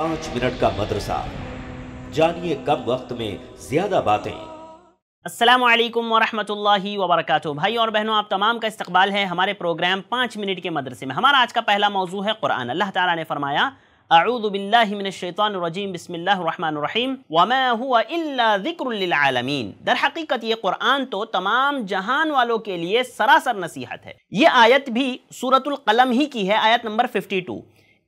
पांच मिनट का मदरसा जानिए कम वक्त में ज़्यादा बातें असलम वरहमतुल्लाहि वबरकत भाई और बहनों आप तमाम का इस्तकबाल है हमारे प्रोग्राम पाँच मिनट के मदरसे में हमारा आज का पहला मौजू है कुरान अल्लाह ताला ने फरमाया अऊदबिल्लिमिनशैतरजीम बसमीम वमा हुआ ज़िक्रमीन दर हकीकत ये कुरान तो तमाम जहान वालों के लिए सरासर नसीहत है ये आयत भी सूरतुल कलम ही की है आयत नंबर 52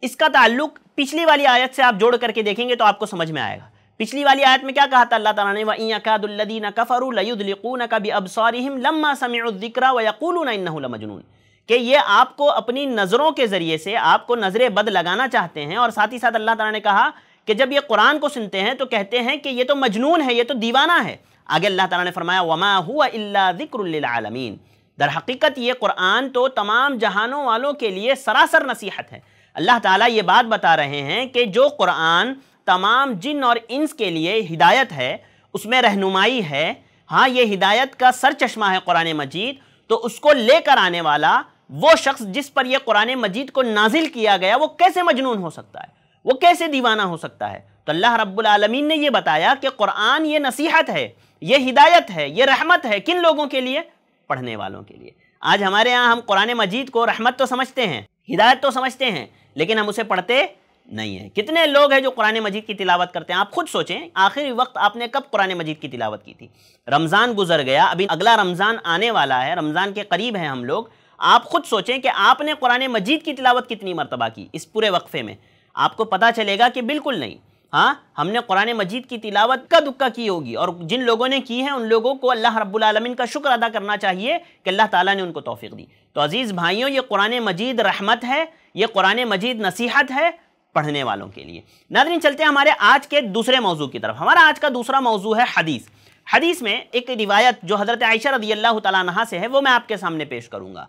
इसका ताल्लुक पिछली वाली आयत से आप जोड़ करके देखेंगे तो आपको समझ में आएगा पिछली वाली आयत में क्या कहा था अल्लाह ताला ने वकादुल्लदीन कफरू कभी अबसारिहिम लम्मा समिउद्दिक्रा वयकूलून इन्नहु लमजनून कि ये आपको अपनी नज़रों के ज़रिए से आपको नज़र बद लगाना चाहते हैं और साथ ही साथ अल्लाह ताला ने कहा कि जब ये कुरान को सुनते हैं तो कहते हैं कि ये तो मजनून है ये तो दीवाना है आगे अल्लाह ताला ने फरमाया वमा हुआ इल्ला ज़िक्रमिन दर हकीकत ये कुरान तो तमाम जहानों वालों के लिए सरासर नसीहत है अल्लाह ताला ये बात बता रहे हैं कि जो कुरान तमाम जिन और इंस के लिए हिदायत है उसमें रहनुमाई है हाँ ये हिदायत का सर चश्मा है कुरान मजीद तो उसको लेकर आने वाला वो शख्स जिस पर यह कुरान मजीद को नाजिल किया गया वो कैसे मजनून हो सकता है वो कैसे दीवाना हो सकता है तो अल्लाह रब्बुलमीन ने यह बताया कि कुरान ये नसीहत है ये हिदायत है ये रहमत है किन लोगों के लिए पढ़ने वालों के लिए आज हमारे यहाँ हम कुरान मजीद को रहमत तो समझते हैं हिदायत तो समझते हैं लेकिन हम उसे पढ़ते नहीं है कितने लोग हैं जो कुरान मजीद की तिलावत करते हैं आप खुद सोचें आखिरी वक्त आपने कब कुरान मजीद की तिलावत की थी रमज़ान गुजर गया अभी अगला रमज़ान आने वाला है रमज़ान के करीब हैं हम लोग आप खुद सोचें कि आपने कुरान मजीद की तिलावत कितनी मरतबा की इस पूरे वक्फे में आपको पता चलेगा कि बिल्कुल नहीं हाँ हमने कुरान मजीद की तिलावत का दुक्का की होगी और जिन लोगों ने की है उन लोगों को अल्लाह रब्बुल का शुक्र अदा करना चाहिए कि अल्लाह ताला ने उनको तोफ़ी दी तो अज़ीज़ भाइयों ये कुरान मजीद रहमत है ये कुरान मजीद नसीहत है पढ़ने वालों के लिए नादरीन चलते हैं हमारे आज के दूसरे मौजू की तरफ हमारा आज का दूसरा मौजू है हदीस हदीस में एक रिवायत जो हज़रत आयशा रदी अल्लाह तहा से है वो मैं आपके सामने पेश करूँगा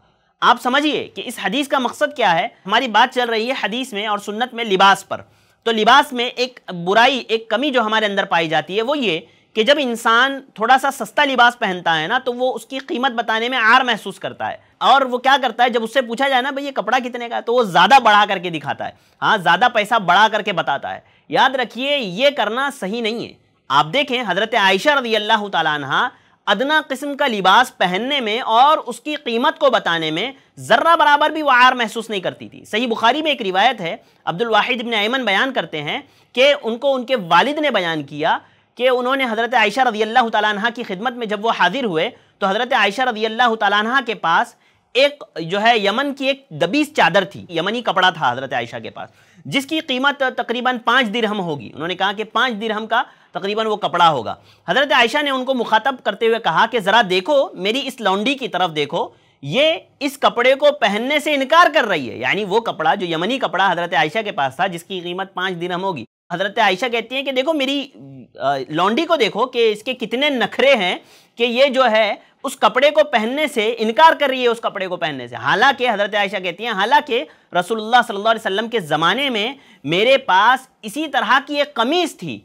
आप समझिए कि इस हदीस का मकसद क्या है हमारी बात चल रही है हदीस में और सुन्नत में लिबास पर तो लिबास में एक बुराई एक कमी जो हमारे अंदर पाई जाती है वो ये कि जब इंसान थोड़ा सा सस्ता लिबास पहनता है ना तो वो उसकी कीमत बताने में आर महसूस करता है और वो क्या करता है जब उससे पूछा जाए ना भाई ये कपड़ा कितने का है तो वो ज़्यादा बढ़ा करके दिखाता है हाँ ज़्यादा पैसा बढ़ा करके बताता है याद रखिए ये करना सही नहीं है आप देखें हज़रत आयशा रदी अल्लाह तला अदना किस्म का लिबास पहनने में और उसकी कीमत को बताने में ज़र्रा बराबर भी वार महसूस नहीं करती थी सही बुखारी में एक रिवायत है अब्दुल वाहिद इबन ऐमन बयान करते हैं कि उनको उनके वालिद ने बयान किया कि उन्होंने हज़रत आयशा रजी अल्लाह तह की खिदमत में जब वो हाजिर हुए तो हज़रत आयशा रजी अल्लाह तह के पास एक जो है यमन की एक दबीस चादर थी यमनी कपड़ा था हज़रत आयशा के पास जिसकी कीमत तकरीबन पाँच दिरहम होगी उन्होंने कहा कि पाँच दिरहम का तकरीबन वो कपड़ा होगा हज़रत आयशा ने उनको मुखातब करते हुए कहा कि ज़रा देखो मेरी इस लौंडी की तरफ देखो ये इस कपड़े को पहनने से इनकार कर रही है यानी वो कपड़ा जो यमनी कपड़ा हज़रत आयशा के पास था जिसकी कीमत पाँच दिरहम होगी हज़रत आयशा कहती हैं कि देखो मेरी लॉन्डी को देखो कि इसके कितने नखरे हैं कि ये जो है उस कपड़े को पहनने से इनकार कर रही है उस कपड़े को पहनने से हालांकि हज़रत आयशा कहती हैं हालांकि रसूलुल्लाह सल्लल्लाहु अलैहि वसल्लम के ज़माने में मेरे पास इसी तरह की एक कमीज़ थी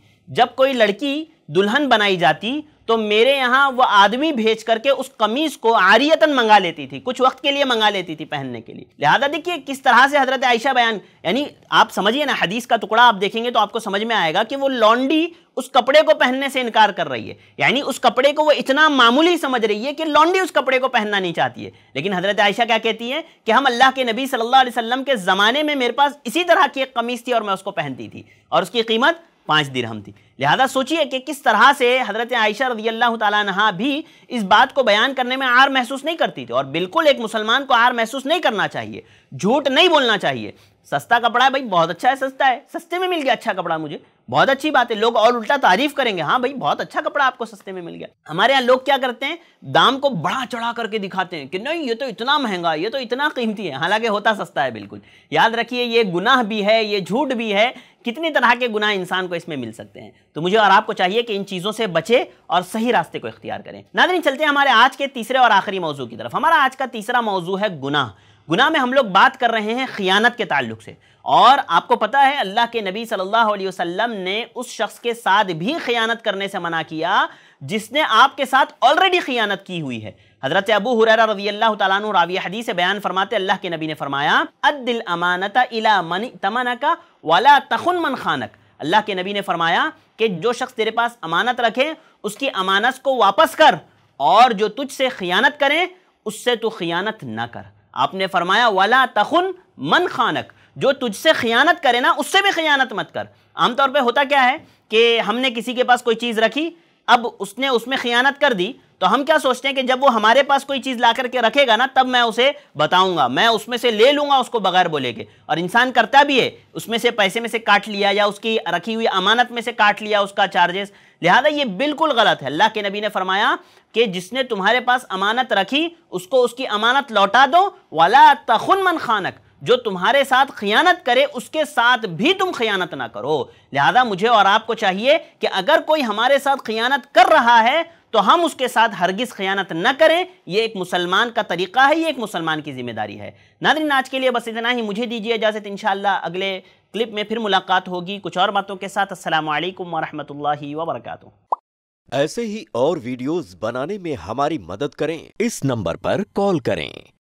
जब कोई लड़की दुल्हन बनाई जाती तो मेरे यहाँ वो आदमी भेज करके उस कमीज को आरियतन मंगा लेती थी कुछ वक्त के लिए मंगा लेती थी पहनने के लिए लिहाजा देखिए किस तरह से हजरत आयशा बयान यानी आप समझिए ना हदीस का टुकड़ा आप देखेंगे तो आपको समझ में आएगा कि वो लॉन्डी उस कपड़े को पहनने से इनकार कर रही है यानी उस कपड़े को वो इतना मामूली समझ रही है कि लॉन्डी उस कपड़े को पहनना नहीं चाहती है लेकिन हजरत आयशा क्या कहती है कि हम अल्लाह के नबी सल्लल्लाहु अलैहि वसल्लम के ज़माने में मेरे पास इसी तरह की एक कमीज़ थी और मैं उसको पहनती थी और उसकी कीमत पाँच दिरहम थी लिहाजा सोचिए कि किस तरह से हज़रत आयशा रजी अल्लाह तहा भी इस बात को बयान करने में आर महसूस नहीं करती थी और बिल्कुल एक मुसलमान को आर महसूस नहीं करना चाहिए झूठ नहीं बोलना चाहिए सस्ता कपड़ा है भाई बहुत अच्छा है सस्ता है सस्ते में मिल गया अच्छा कपड़ा मुझे बहुत अच्छी बात है लोग और उल्टा तारीफ करेंगे हाँ भाई बहुत अच्छा कपड़ा आपको सस्ते में मिल गया हमारे यहाँ लोग क्या करते हैं दाम को बढ़ा चढ़ा करके दिखाते हैं कि नहीं ये तो इतना महंगा ये तो इतना कीमती है हालांकि होता सस्ता है बिल्कुल याद रखिए ये गुनाह भी है ये झूठ भी है कितनी तरह के गुनाह इंसान को इसमें मिल सकते हैं तो मुझे और आपको चाहिए कि इन चीज़ों से बचे और सही रास्ते को इख्तियार करें नादरी चलते हैं हमारे आज के तीसरे और आखिरी मौजू की तरफ हमारा आज का तीसरा मौजू है गुनाह गुना में हम लोग बात कर रहे हैं खियानत के ताल्लुक से और आपको पता है अल्लाह के नबी सल्लल्लाहु अलैहि वसल्लम ने उस शख्स के साथ भी खियानत करने से मना किया जिसने आपके साथ ऑलरेडी खियानत की हुई है हजरत अबू हुरैरा रजी अल्लाह तु रावी हदी से बयान फरमाते अल्लाह के नबी ने फरमाया अदिल अमानत इला मन तमनका वाला तखुन मन खानक अल्लाह के नबी ने फरमाया कि जो शख्स तेरे पास अमानत रखे उसकी अमानत को वापस कर और जो तुझसे खियानत करें उससे तू खियानत ना कर आपने फरमाया वाला तखुन मन खानक जो तुझसे खयानत करे ना उससे भी खयानत मत कर आमतौर पर होता क्या है कि हमने किसी के पास कोई चीज़ रखी अब उसने उसमें खयानत कर दी तो हम क्या सोचते हैं कि जब वो हमारे पास कोई चीज़ ला करके रखेगा ना तब मैं उसे बताऊंगा मैं उसमें से ले लूंगा उसको बगैर बोले के और इंसान करता भी है उसमें से पैसे में से काट लिया या उसकी रखी हुई अमानत में से काट लिया उसका चार्जेस लिहाजा ये बिल्कुल गलत है अल्लाह के नबी ने फरमाया कि जिसने तुम्हारे पास अमानत रखी उसको उसकी अमानत लौटा दो वाला तखुन मन खानक जो तुम्हारे साथ खयानत करे उसके साथ भी तुम खयानत ना करो लिहाजा मुझे और आपको चाहिए कि अगर कोई हमारे साथ खयानत कर रहा है तो हम उसके साथ हरगिज़ ख़यानत न करें यह एक मुसलमान का तरीक़ा है ये एक मुसलमान की जिम्मेदारी है नादरी आज के लिए बस इतना ही मुझे दीजिए इजाज़त इन अगले क्लिप में फिर मुलाकात होगी कुछ और बातों के साथ असलम वरहमल वबरक ऐसे ही और वीडियोस बनाने में हमारी मदद करें इस नंबर पर कॉल करें